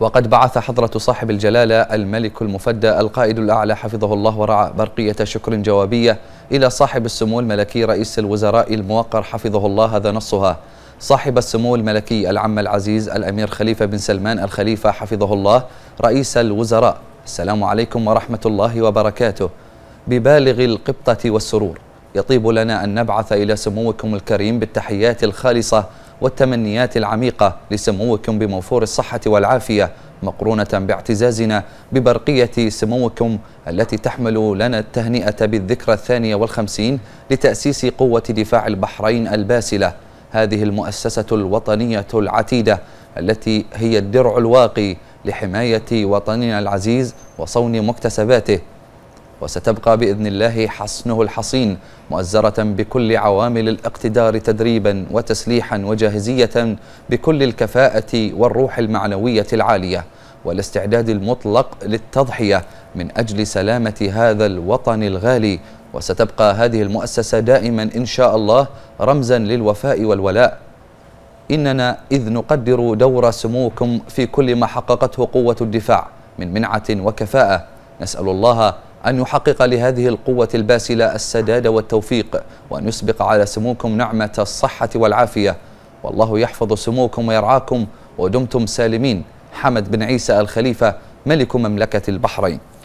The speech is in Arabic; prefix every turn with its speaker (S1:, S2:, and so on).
S1: وقد بعث حضرة صاحب الجلالة الملك المفدى القائد الأعلى حفظه الله ورعى برقية شكر جوابية إلى صاحب السمو الملكي رئيس الوزراء الموقر حفظه الله هذا نصها صاحب السمو الملكي العم العزيز الأمير خليفة بن سلمان الخليفة حفظه الله رئيس الوزراء السلام عليكم ورحمة الله وبركاته ببالغ القبطة والسرور يطيب لنا أن نبعث إلى سموكم الكريم بالتحيات الخالصة والتمنيات العميقة لسموكم بموفور الصحة والعافية مقرونة باعتزازنا ببرقية سموكم التي تحمل لنا التهنئة بالذكرى الثانية والخمسين لتأسيس قوة دفاع البحرين الباسلة هذه المؤسسة الوطنية العتيدة التي هي الدرع الواقي لحماية وطننا العزيز وصون مكتسباته وستبقى بإذن الله حصنه الحصين مؤزرة بكل عوامل الاقتدار تدريبا وتسليحا وجاهزية بكل الكفاءة والروح المعنوية العالية والاستعداد المطلق للتضحية من أجل سلامة هذا الوطن الغالي وستبقى هذه المؤسسة دائما إن شاء الله رمزا للوفاء والولاء إننا إذ نقدر دور سموكم في كل ما حققته قوة الدفاع من منعة وكفاءة نسأل الله أن يحقق لهذه القوة الباسلة السداد والتوفيق وأن يسبق على سموكم نعمة الصحة والعافية والله يحفظ سموكم ويرعاكم ودمتم سالمين حمد بن عيسى الخليفة ملك مملكة البحرين